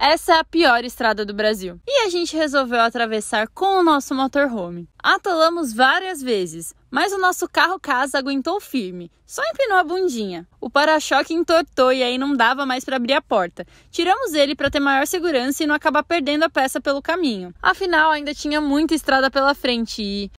Essa é a pior estrada do Brasil. E a gente resolveu atravessar com o nosso motorhome. Atolamos várias vezes, mas o nosso carro casa aguentou firme, só empinou a bundinha. O para-choque entortou e aí não dava mais para abrir a porta. Tiramos ele para ter maior segurança e não acabar perdendo a peça pelo caminho. Afinal, ainda tinha muita estrada pela frente e